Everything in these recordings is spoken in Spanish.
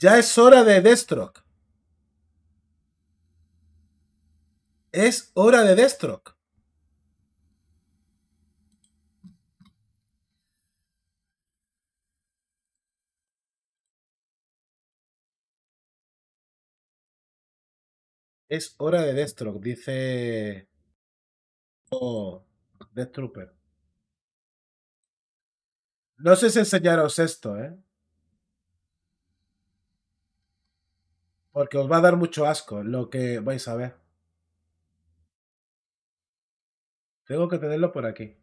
Ya es hora de Deathstroke. Es hora de Deathstroke. Es hora de Deathstroke, dice... Oh, Death Trooper. No sé si enseñaros esto, ¿eh? Porque os va a dar mucho asco lo que vais a ver. Tengo que tenerlo por aquí.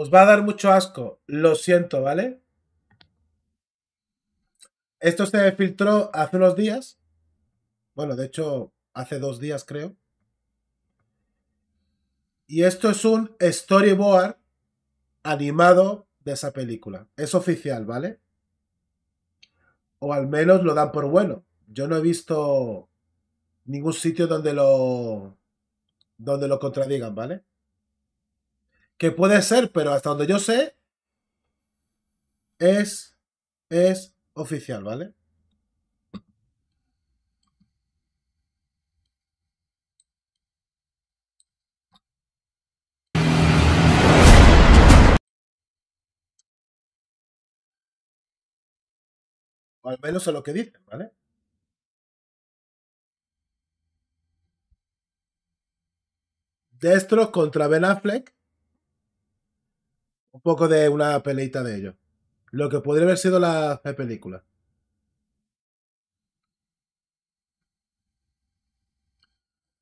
Os va a dar mucho asco, lo siento, ¿vale? Esto se filtró hace unos días. Bueno, de hecho, hace dos días creo. Y esto es un storyboard animado de esa película. Es oficial, ¿vale? O al menos lo dan por bueno. Yo no he visto ningún sitio donde lo donde lo contradigan, ¿vale? Que puede ser, pero hasta donde yo sé es es oficial, ¿vale? O al menos a lo que dicen, ¿vale? Destro contra Ben Affleck. Un poco de una peleita de ellos. Lo que podría haber sido la, película.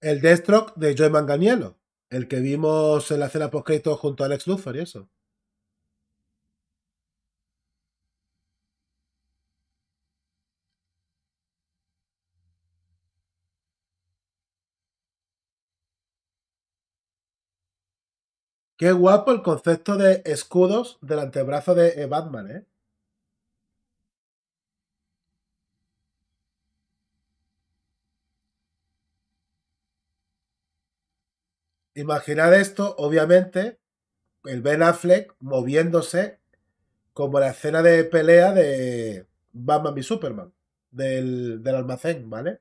El Destro de Joey Manganiello. El que vimos en la escena post junto a Alex Luthor y eso. Qué guapo el concepto de escudos del antebrazo de eh, Batman, ¿eh? Imaginad esto, obviamente, el Ben Affleck moviéndose como la escena de pelea de Batman y Superman, del, del almacén, ¿vale?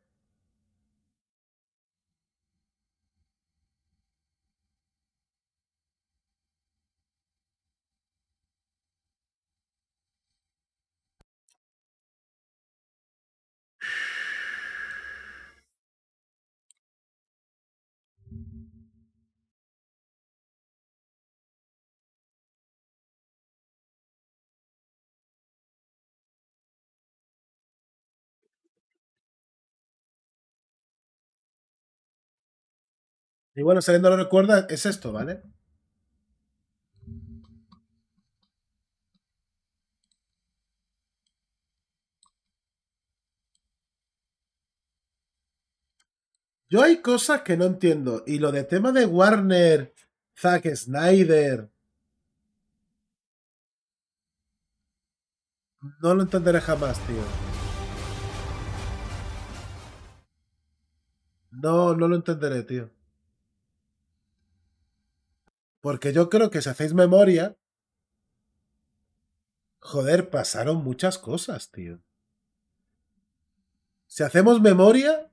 Y bueno, saliendo lo recuerda, es esto, ¿vale? Yo hay cosas que no entiendo. Y lo de tema de Warner, Zack Snyder. No lo entenderé jamás, tío. No, no lo entenderé, tío. Porque yo creo que si hacéis memoria, joder, pasaron muchas cosas, tío. Si hacemos memoria,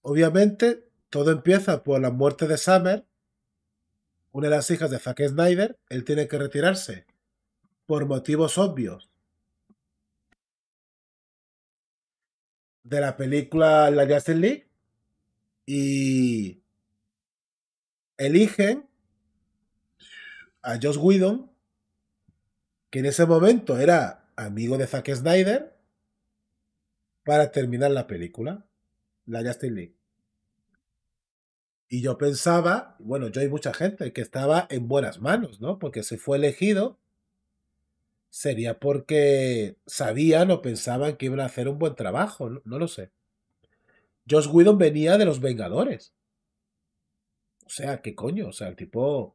obviamente todo empieza por la muerte de Summer, una de las hijas de Zack Snyder, él tiene que retirarse por motivos obvios de la película La Justice League y eligen a Josh Whedon, que en ese momento era amigo de Zack Snyder, para terminar la película, la Justice League. Y yo pensaba, bueno, yo y mucha gente, que estaba en buenas manos, ¿no? Porque si fue elegido, sería porque sabían o pensaban que iban a hacer un buen trabajo, no, no lo sé. Josh Whedon venía de los Vengadores. O sea, ¿qué coño? O sea, el tipo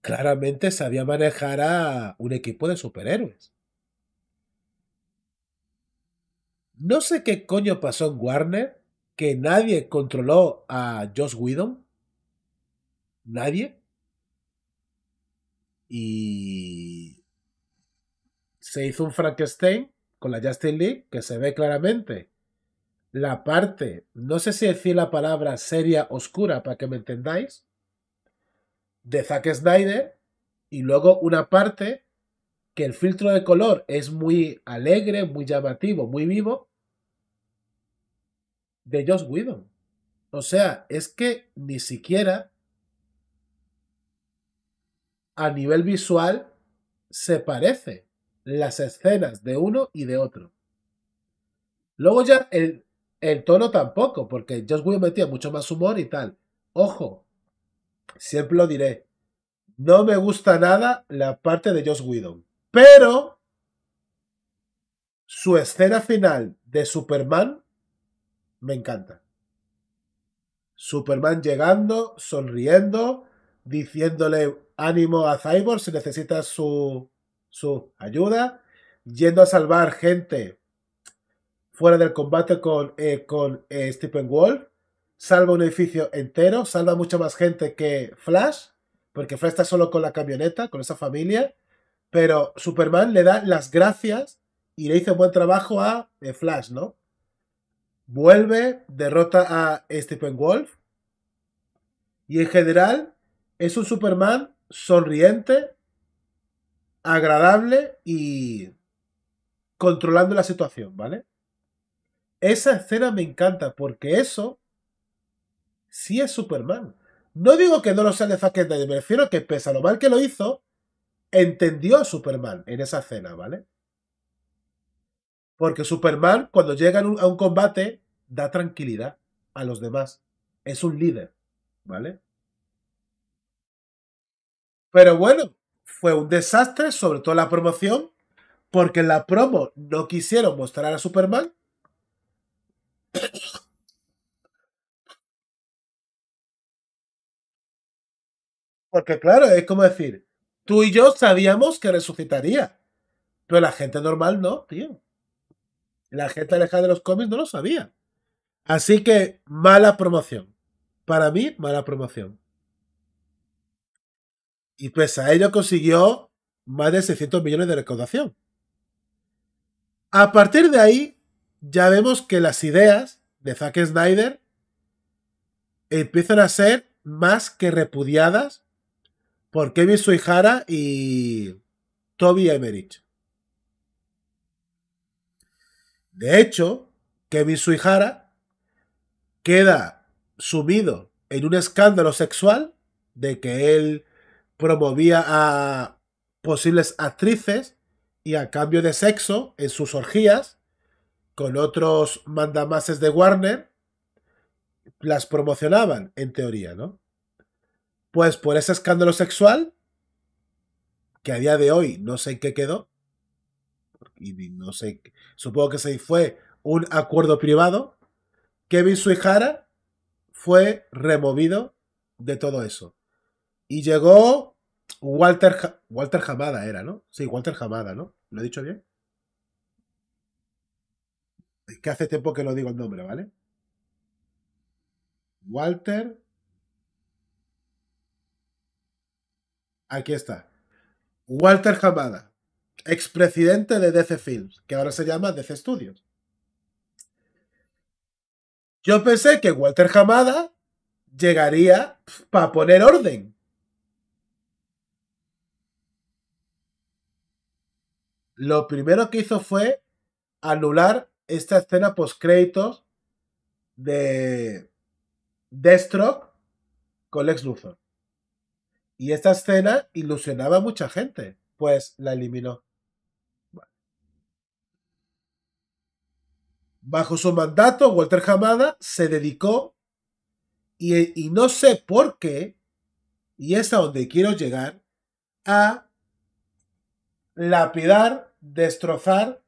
claramente sabía manejar a un equipo de superhéroes. No sé qué coño pasó en Warner, que nadie controló a Josh Whedon. Nadie. Y se hizo un Frankenstein con la Justin League, que se ve claramente la parte, no sé si decir la palabra seria oscura para que me entendáis, de Zack Snyder y luego una parte que el filtro de color es muy alegre, muy llamativo, muy vivo de Josh Whedon. O sea, es que ni siquiera a nivel visual se parece las escenas de uno y de otro. Luego ya el, el tono tampoco, porque Joss Whedon metía mucho más humor y tal. Ojo, siempre lo diré. No me gusta nada la parte de Joss Whedon. Pero su escena final de Superman me encanta. Superman llegando, sonriendo, diciéndole ánimo a Cyborg si necesita su, su ayuda, yendo a salvar gente fuera del combate con, eh, con eh, Stephen Wolf salva un edificio entero, salva mucha más gente que Flash, porque Flash está solo con la camioneta, con esa familia, pero Superman le da las gracias y le dice buen trabajo a eh, Flash, ¿no? Vuelve, derrota a Stephen Wolf. Y en general es un Superman sonriente, agradable y controlando la situación, ¿vale? Esa escena me encanta porque eso sí es Superman. No digo que no lo sea de Zack me refiero que pese a lo mal que lo hizo, entendió a Superman en esa escena, ¿vale? Porque Superman, cuando llega a un combate, da tranquilidad a los demás. Es un líder, ¿vale? Pero bueno, fue un desastre, sobre todo la promoción, porque en la promo no quisieron mostrar a Superman porque claro, es como decir, tú y yo sabíamos que resucitaría, pero la gente normal no, tío. La gente alejada de los cómics no lo sabía. Así que mala promoción. Para mí, mala promoción. Y pues a ello consiguió más de 600 millones de recaudación. A partir de ahí, ya vemos que las ideas de Zack Snyder empiezan a ser más que repudiadas por Kevin Suihara y Toby Emerich. De hecho, Kevin Suihara queda sumido en un escándalo sexual de que él promovía a posibles actrices y a cambio de sexo en sus orgías con otros mandamases de Warner, las promocionaban, en teoría, ¿no? Pues por ese escándalo sexual, que a día de hoy no sé qué quedó, y no sé, supongo que se fue un acuerdo privado, Kevin Suihara fue removido de todo eso. Y llegó Walter, Walter Hamada, era, ¿no? Sí, Walter Jamada, ¿no? ¿Lo he dicho bien? que hace tiempo que lo digo el nombre, ¿vale? Walter. Aquí está. Walter Hamada, expresidente de DC Films, que ahora se llama DC Studios. Yo pensé que Walter Hamada llegaría para poner orden. Lo primero que hizo fue anular esta escena post créditos de Deathstroke con Lex Luthor. Y esta escena ilusionaba a mucha gente, pues la eliminó. Bajo su mandato, Walter Hamada se dedicó y, y no sé por qué, y es a donde quiero llegar, a lapidar, destrozar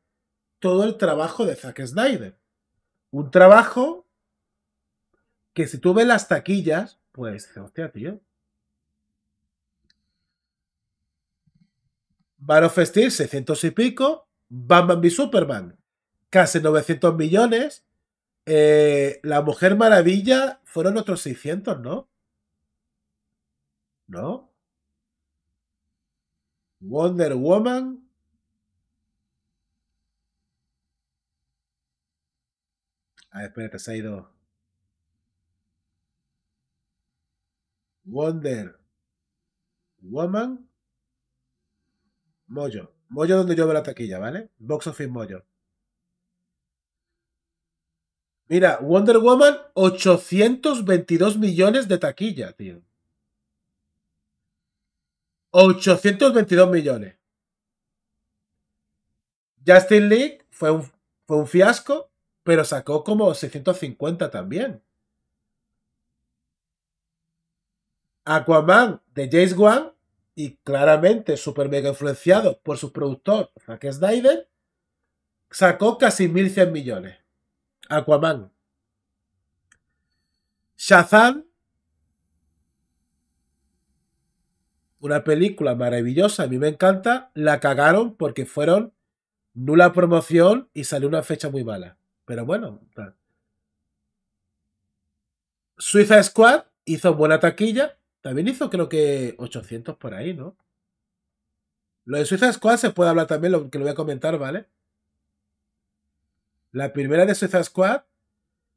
todo el trabajo de Zack Snyder. Un trabajo que si tú ves las taquillas, pues, hostia, tío. Man of Steel, 600 y pico. Batman v Superman, casi 900 millones. Eh, la Mujer Maravilla fueron otros 600, ¿no? ¿No? Wonder Woman, espera ah, espérate, se ha ido. Wonder Woman Moyo. Moyo donde yo veo la taquilla, ¿vale? Box Office Moyo. Mira, Wonder Woman, 822 millones de taquilla, tío. 822 millones. Justin League fue un, fue un fiasco pero sacó como 650 también. Aquaman de James Wan y claramente súper mega influenciado por su productor Zack Snyder, sacó casi 1.100 millones. Aquaman. Shazam, una película maravillosa, a mí me encanta, la cagaron porque fueron nula promoción y salió una fecha muy mala. Pero bueno, Suiza Squad hizo buena taquilla. También hizo creo que 800 por ahí, ¿no? Lo de Suiza Squad se puede hablar también, lo que lo voy a comentar, ¿vale? La primera de Suiza Squad,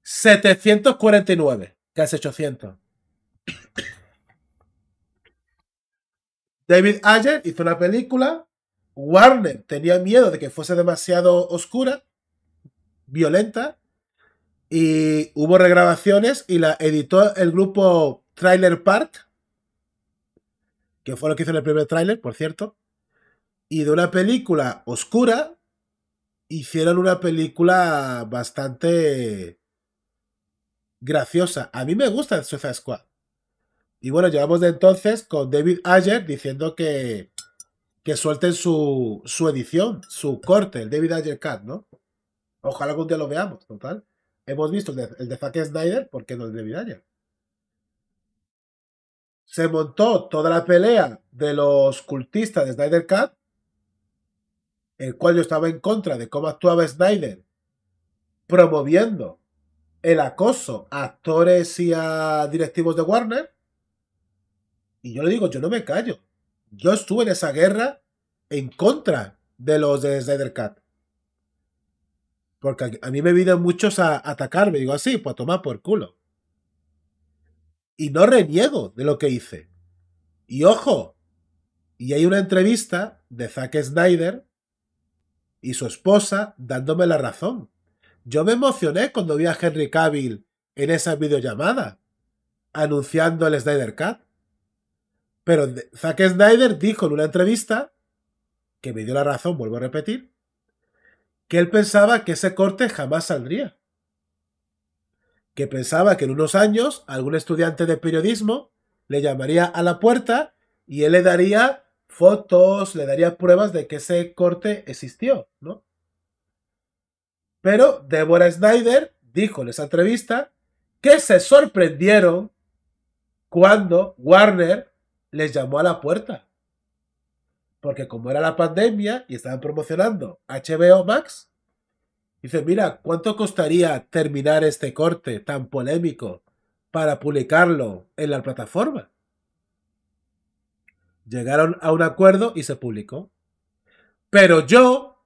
749, casi 800. David Ayer hizo una película. Warner tenía miedo de que fuese demasiado oscura violenta. Y hubo regrabaciones y la editó el grupo Trailer Park, que fue lo que hizo en el primer tráiler, por cierto. Y de una película oscura, hicieron una película bastante graciosa. A mí me gusta el Suicide Squad. Y bueno, llevamos de entonces con David Ayer diciendo que, que suelten su, su edición, su corte, el David Ayer Cut ¿no? Ojalá algún día lo veamos, total. Hemos visto el de, Zack Snyder, porque no el de Se montó toda la pelea de los cultistas de Snyder Cat, el cual yo estaba en contra de cómo actuaba Snyder, promoviendo el acoso a actores y a directivos de Warner. Y yo le digo, yo no me callo. Yo estuve en esa guerra en contra de los de Snyder Cat. Porque a mí me vienen muchos a atacarme. Digo, así, ah, pues tomar por culo. Y no reniego de lo que hice. Y ojo, y hay una entrevista de Zack Snyder y su esposa dándome la razón. Yo me emocioné cuando vi a Henry Cavill en esa videollamada anunciando el Snyder Cut. Pero Zack Snyder dijo en una entrevista, que me dio la razón, vuelvo a repetir, que él pensaba que ese corte jamás saldría. Que pensaba que en unos años algún estudiante de periodismo le llamaría a la puerta y él le daría fotos, le daría pruebas de que ese corte existió, ¿no? Pero Deborah Snyder dijo en esa entrevista que se sorprendieron cuando Warner les llamó a la puerta porque como era la pandemia y estaban promocionando HBO Max, dice, mira, ¿cuánto costaría terminar este corte tan polémico para publicarlo en la plataforma? Llegaron a un acuerdo y se publicó. Pero yo,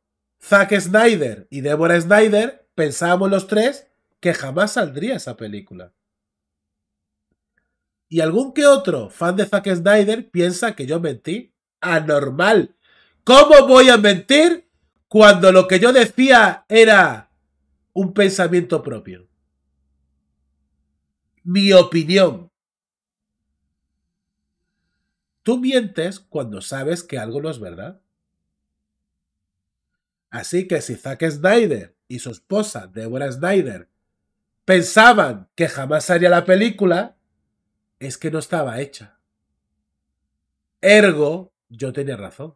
Zack Snyder y Deborah Snyder pensábamos los tres que jamás saldría esa película. Y algún que otro fan de Zack Snyder piensa que yo mentí anormal. ¿Cómo voy a mentir cuando lo que yo decía era un pensamiento propio? Mi opinión. Tú mientes cuando sabes que algo no es verdad. Así que si Zack Snyder y su esposa, Deborah Snyder, pensaban que jamás haría la película, es que no estaba hecha. Ergo, yo tenía razón.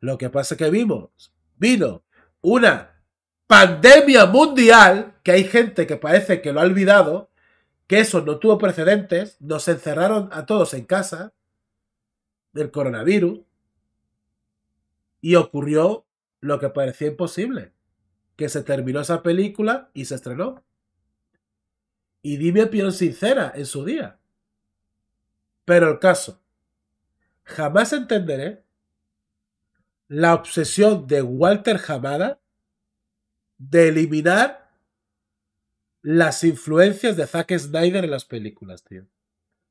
Lo que pasa es que vimos, vino una pandemia mundial, que hay gente que parece que lo ha olvidado, que eso no tuvo precedentes, nos encerraron a todos en casa del coronavirus y ocurrió lo que parecía imposible, que se terminó esa película y se estrenó. Y di opinión sincera en su día. Pero el caso, Jamás entenderé la obsesión de Walter Hamada de eliminar las influencias de Zack Snyder en las películas, tío.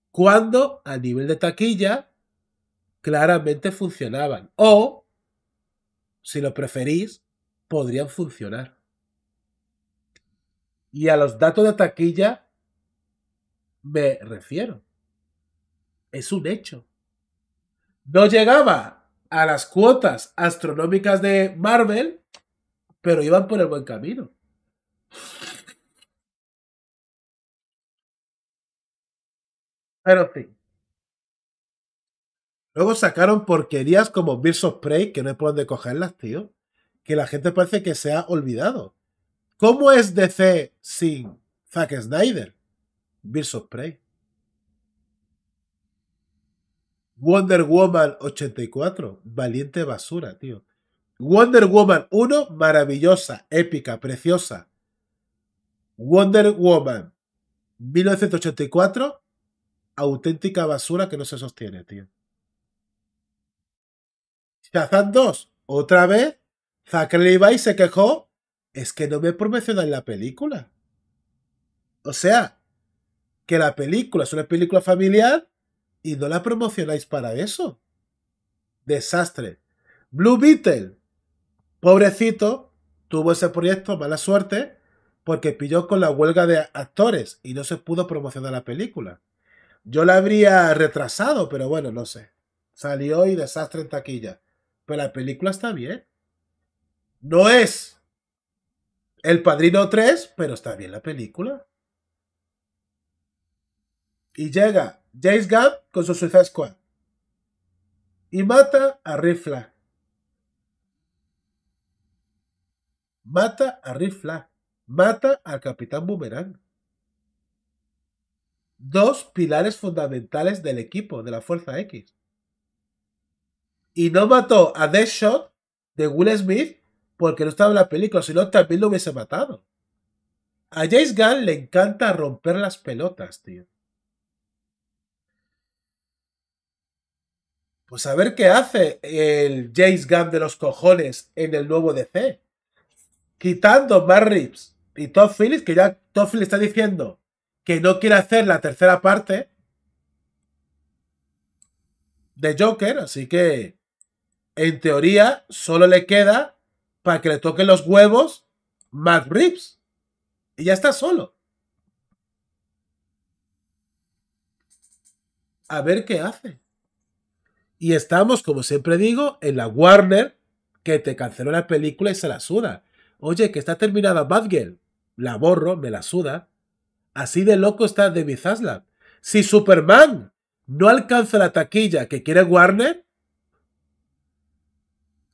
Cuando a nivel de taquilla claramente funcionaban. O, si lo preferís, podrían funcionar. Y a los datos de taquilla me refiero. Es un hecho no llegaba a las cuotas astronómicas de Marvel, pero iban por el buen camino. Pero sí. Luego sacaron porquerías como Birds of Prey, que no hay por dónde cogerlas, tío. Que la gente parece que se ha olvidado. ¿Cómo es DC sin Zack Snyder? Birds of Prey. Wonder Woman 84, valiente basura, tío. Wonder Woman 1, maravillosa, épica, preciosa. Wonder Woman 1984, auténtica basura que no se sostiene, tío. Shazam 2, otra vez, Zachary Levi se quejó. Es que no me promocionan la película. O sea, que la película es una película familiar y no la promocionáis para eso. Desastre. Blue Beetle. Pobrecito, tuvo ese proyecto mala suerte porque pilló con la huelga de actores y no se pudo promocionar la película. Yo la habría retrasado, pero bueno, no sé. Salió y desastre en taquilla. Pero la película está bien. No es El Padrino 3, pero está bien la película. Y llega Jace Gunn con su Suicide Squad. Y mata a Rifla. Mata a Rifla. Mata al Capitán Boomerang. Dos pilares fundamentales del equipo, de la Fuerza X. Y no mató a Deathshot de Will Smith porque no estaba en la película, sino también lo hubiese matado. A Jace Gunn le encanta romper las pelotas, tío. Pues a ver qué hace el James Gunn de los cojones en el nuevo DC. Quitando Matt Reeves y Todd Phillips, que ya Todd Phillips está diciendo que no quiere hacer la tercera parte de Joker, así que en teoría solo le queda para que le toquen los huevos Matt Reeves. Y ya está solo. A ver qué hace. Y estamos, como siempre digo, en la Warner que te canceló la película y se la suda. Oye, que está terminada Bad La borro, me la suda. Así de loco está David Zaslav. Si Superman no alcanza la taquilla que quiere Warner,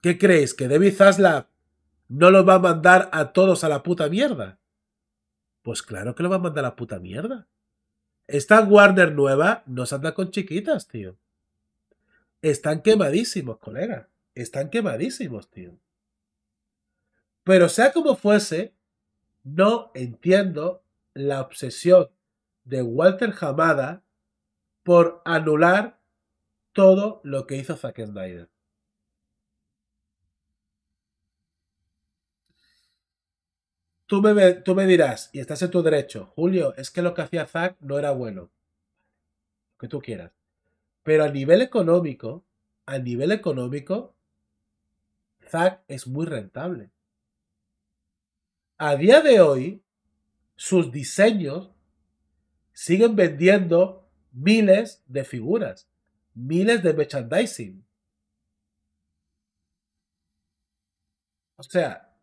¿qué creéis? ¿Que David Zaslav no lo va a mandar a todos a la puta mierda? Pues claro que lo va a mandar a la puta mierda. Esta Warner nueva nos anda con chiquitas, tío. Están quemadísimos, colega. Están quemadísimos, tío. Pero sea como fuese, no entiendo la obsesión de Walter Hamada por anular todo lo que hizo Zack Snyder. Tú me, tú me, dirás, y estás en tu derecho, Julio, es que lo que hacía Zack no era bueno. que tú quieras. Pero a nivel económico, a nivel económico, Zack es muy rentable. A día de hoy, sus diseños siguen vendiendo miles de figuras, miles de merchandising. O sea,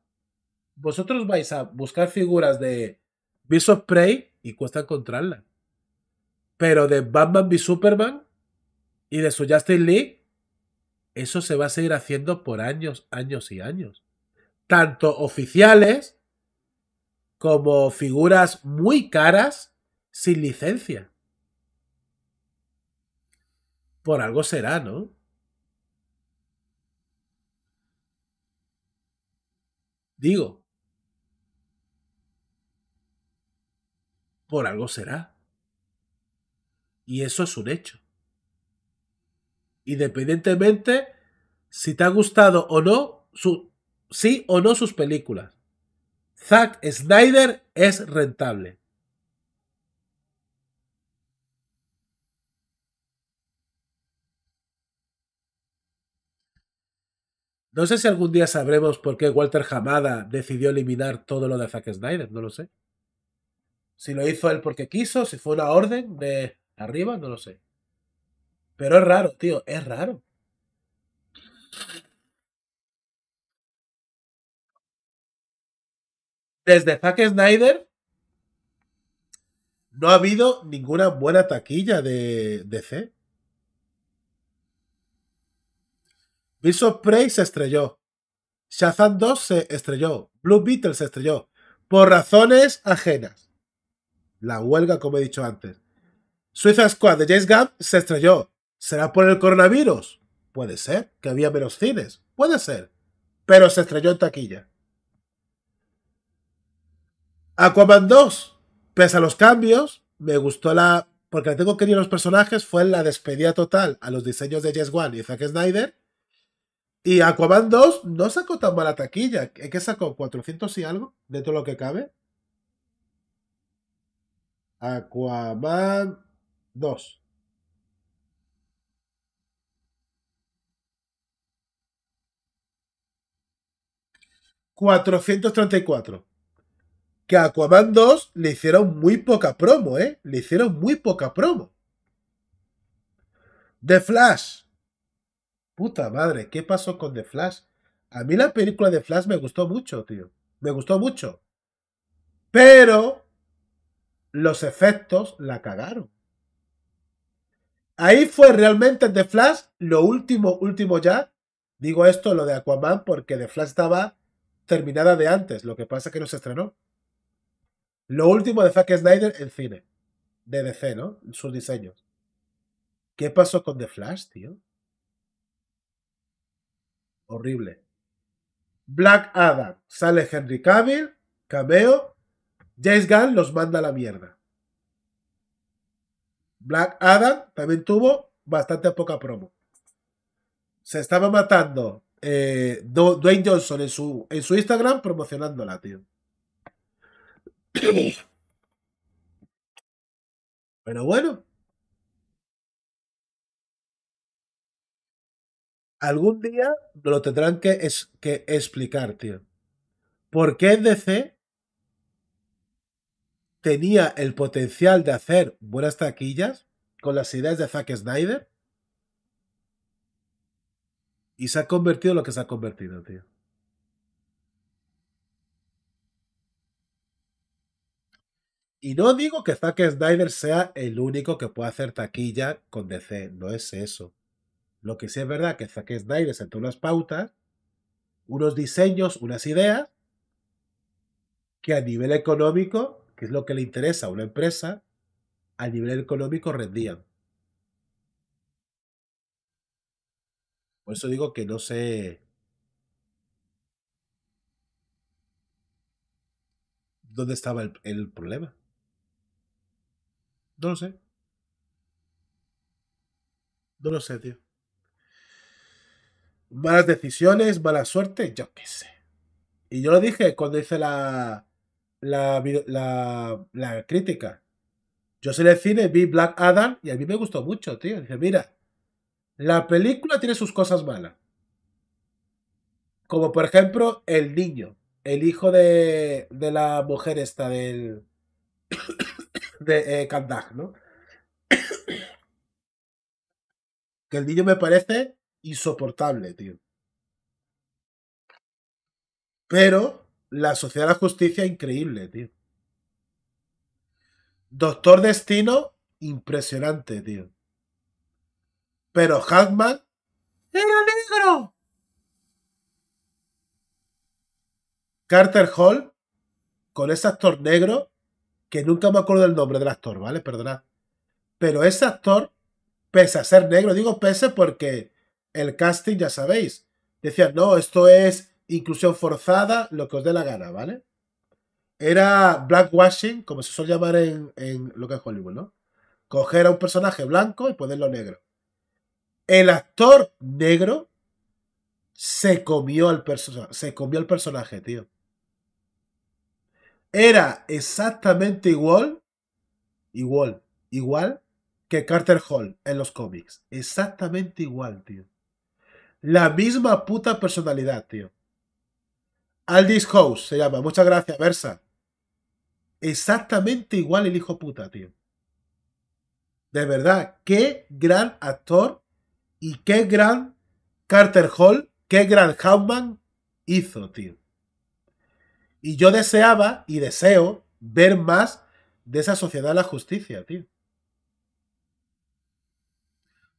vosotros vais a buscar figuras de Beast of y cuesta encontrarla. Pero de Batman v Superman y de Justin Lee, eso se va a seguir haciendo por años, años y años. Tanto oficiales como figuras muy caras sin licencia. Por algo será, ¿no? Digo, por algo será. Y eso es un hecho independientemente si te ha gustado o no, su, sí o no sus películas. Zack Snyder es rentable. No sé si algún día sabremos por qué Walter Hamada decidió eliminar todo lo de Zack Snyder, no lo sé. Si lo hizo él porque quiso, si fue una orden de arriba, no lo sé. Pero es raro, tío, es raro. Desde Zack Snyder no ha habido ninguna buena taquilla de DC. Visual Prey se estrelló. Shazam 2 se estrelló. Blue Beetle se estrelló. Por razones ajenas. La huelga, como he dicho antes. Suiza Squad de James Gunn se estrelló. ¿Será por el coronavirus? Puede ser, que había menos cines, puede ser, pero se estrelló en taquilla. Aquaman 2, pese a los cambios, me gustó la. Porque la tengo a los personajes, fue la despedida total a los diseños de Jess Wan y Zack Snyder. Y Aquaman 2 no sacó tan mala taquilla. Es que sacó 400 y algo, de todo lo que cabe. Aquaman 2. 434. Que a Aquaman 2 le hicieron muy poca promo, ¿eh? Le hicieron muy poca promo. The Flash. Puta madre, ¿qué pasó con The Flash? A mí la película de Flash me gustó mucho, tío. Me gustó mucho. Pero los efectos la cagaron. Ahí fue realmente The Flash lo último, último ya. Digo esto, lo de Aquaman, porque The Flash estaba terminada de antes, lo que pasa que no se estrenó. Lo último de Zack Snyder en cine, de DC, ¿no? Sus diseños. ¿Qué pasó con The Flash, tío? Horrible. Black Adam, sale Henry Cavill, cameo, James Gunn los manda a la mierda. Black Adam también tuvo bastante poca promo. Se estaba matando eh, Dwayne Johnson en su, en su Instagram promocionándola, tío. Pero bueno. Algún día lo tendrán que, es, que explicar, tío. ¿Por qué DC tenía el potencial de hacer buenas taquillas con las ideas de Zack Snyder? Y se ha convertido lo que se ha convertido, tío. Y no digo que Zack Snyder sea el único que pueda hacer taquilla con DC, no es eso. Lo que sí es verdad que Zack Snyder sentó unas pautas, unos diseños, unas ideas, que a nivel económico, que es lo que le interesa a una empresa, a nivel económico rendían. eso digo que no sé. ¿Dónde estaba el, problema? No lo sé. No lo sé, tío. Malas decisiones, mala suerte, yo qué sé. Y yo lo dije cuando hice la, la, crítica. Yo soy el cine, vi Black Adam y a mí me gustó mucho, tío. Dije, mira, la película tiene sus cosas malas. Como por ejemplo, el niño, el hijo de, de la mujer esta del. de eh, ¿no? que el niño me parece insoportable, tío. Pero la sociedad de la justicia increíble, tío. Doctor Destino, impresionante, tío. Pero Hackman era negro. Carter Hall, con ese actor negro, que nunca me acuerdo el nombre del actor, ¿vale? Perdona. Pero ese actor, pese a ser negro, digo pese porque el casting, ya sabéis, decía, no, esto es inclusión forzada, lo que os dé la gana, ¿vale? Era blackwashing, como se suele llamar en, en lo que es Hollywood, ¿no? Coger a un personaje blanco y ponerlo negro el actor negro se comió al personaje, se comió personaje, tío. Era exactamente igual, igual, igual que Carter Hall en los cómics. Exactamente igual, tío. La misma puta personalidad, tío. Aldis House se llama. Muchas gracias, Versa. Exactamente igual el hijo puta, tío. De verdad, qué gran actor y qué gran Carter Hall, qué gran Huffman hizo, tío. Y yo deseaba y deseo ver más de esa sociedad de la justicia, tío.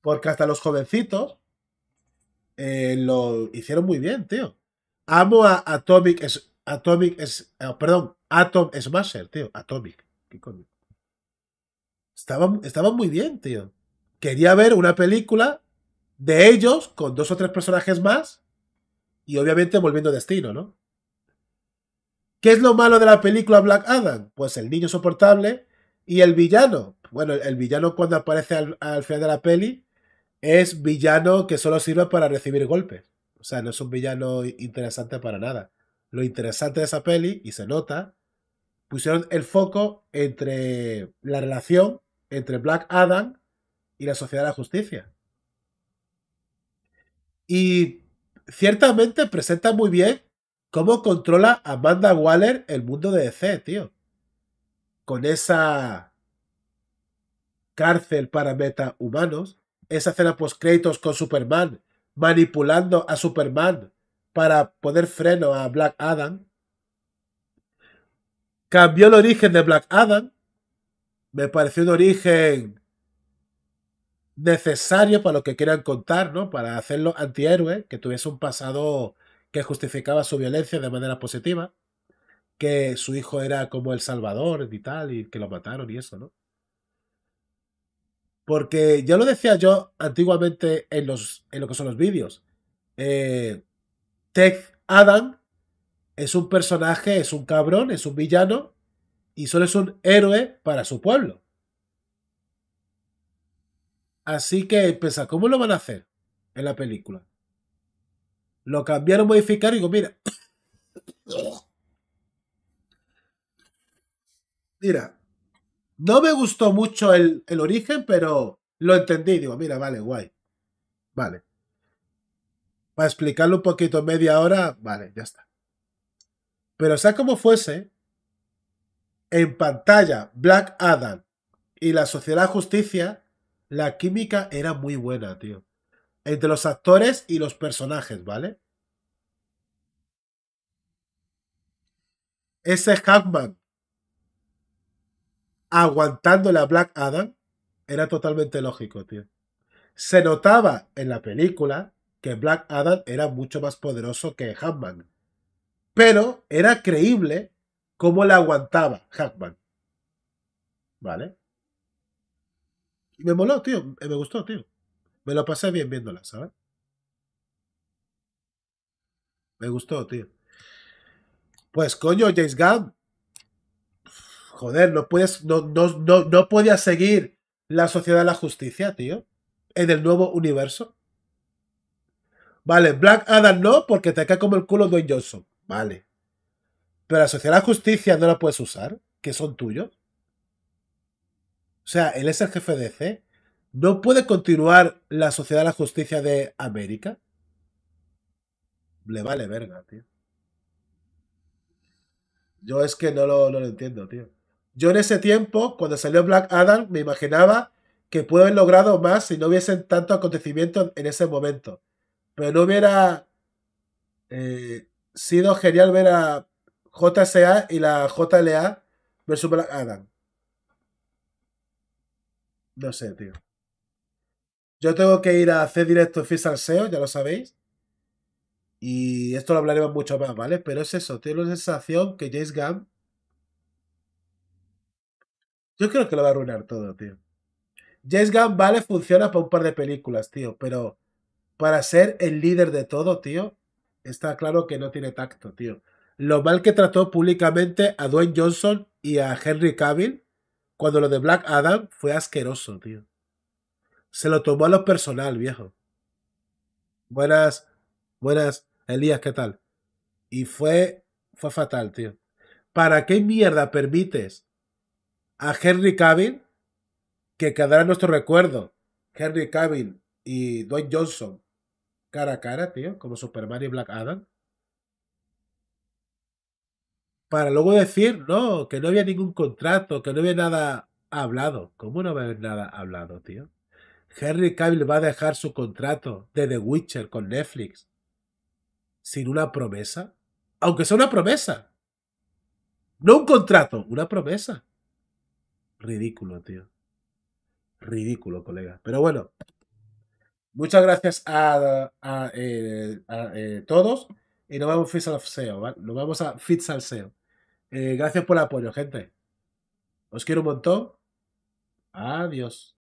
Porque hasta los jovencitos eh, lo hicieron muy bien, tío. Amo a Atomic, es, Atomic, es, eh, perdón, Atom Smasher, tío. Atomic. ¿Qué Estaba, estaba muy bien, tío. Quería ver una película de ellos con dos o tres personajes más y obviamente volviendo destino, ¿no? ¿Qué es lo malo de la película Black Adam? Pues el niño soportable y el villano. Bueno, el villano cuando aparece al, al final de la peli es villano que solo sirve para recibir golpes. O sea, no es un villano interesante para nada. Lo interesante de esa peli, y se nota, pusieron el foco entre la relación entre Black Adam y la Sociedad de la Justicia. Y ciertamente presenta muy bien cómo controla Amanda Waller el mundo de DC, tío. Con esa cárcel para meta humanos, esa cena post-créditos con Superman, manipulando a Superman para poner freno a Black Adam. Cambió el origen de Black Adam. Me pareció un origen necesario para lo que quieran contar, ¿no? Para hacerlo antihéroe que tuviese un pasado que justificaba su violencia de manera positiva, que su hijo era como el Salvador y tal, y que lo mataron y eso, ¿no? Porque ya lo decía yo antiguamente en, los, en lo que son los vídeos. Eh, Tech Adam es un personaje, es un cabrón, es un villano y solo es un héroe para su pueblo. Así que pensa ¿cómo lo van a hacer en la película? Lo cambiaron, modificaron y digo, mira. Mira, no me gustó mucho el, el origen, pero lo entendí. Digo, mira, vale, guay. Vale. Para explicarlo un poquito, media hora, vale, ya está. Pero sea como fuese, en pantalla Black Adam y la Sociedad Justicia la química era muy buena, tío. Entre los actores y los personajes, ¿vale? Ese Hackman aguantando a Black Adam era totalmente lógico, tío. Se notaba en la película que Black Adam era mucho más poderoso que Hackman. Pero era creíble cómo la aguantaba Hackman. ¿Vale? me moló, tío. Eh, me gustó, tío. Me lo pasé bien viéndola, ¿sabes? Me gustó, tío. Pues coño, James Gunn. Joder, no puedes. No, no, seguir la sociedad de la justicia, tío. En el nuevo universo. Vale, Black Adam no, porque te cae como el culo Dwayne Johnson. Vale. Pero la sociedad de la justicia no la puedes usar, que son tuyos. O sea, él es el jefe de C. ¿No puede continuar la Sociedad de la Justicia de América? Le vale verga, tío. Yo es que no lo, entiendo, tío. Yo en ese tiempo, cuando salió Black Adam, me imaginaba que pudo haber logrado más si no hubiesen tanto acontecimiento en ese momento. Pero no hubiera eh, sido genial ver a JSA y la JLA versus Black Adam. No sé, tío. Yo tengo que ir a hacer directo al SEO, ya lo sabéis. Y esto lo hablaremos mucho más, ¿vale? Pero es eso, tengo la sensación que James Gunn. Yo creo que lo va a arruinar todo, tío. James Gunn, vale, funciona para un par de películas, tío, pero para ser el líder de todo, tío, está claro que no tiene tacto, tío. Lo mal que trató públicamente a Dwayne Johnson y a Henry Cavill cuando lo de Black Adam fue asqueroso, tío. Se lo tomó a lo personal, viejo. Buenas, buenas, Elías, ¿qué tal? Y fue, fue fatal, tío. ¿Para qué mierda permites a Henry Cavill que quedará en nuestro recuerdo? Henry Cavill y Dwayne Johnson cara a cara, tío, como Superman y Black Adam para luego decir, no, que no había ningún contrato, que no había nada hablado. ¿Cómo no va a haber nada hablado, tío? Henry Cavill va a dejar su contrato de The Witcher con Netflix sin una promesa. Aunque sea una promesa. No un contrato, una promesa. Ridículo, tío. Ridículo, colega. Pero bueno. Muchas gracias a, eh, eh, todos. Y nos vamos a Fitzalseo. Nos vamos a fit eh, gracias por el apoyo, gente. Os quiero un montón. Adiós.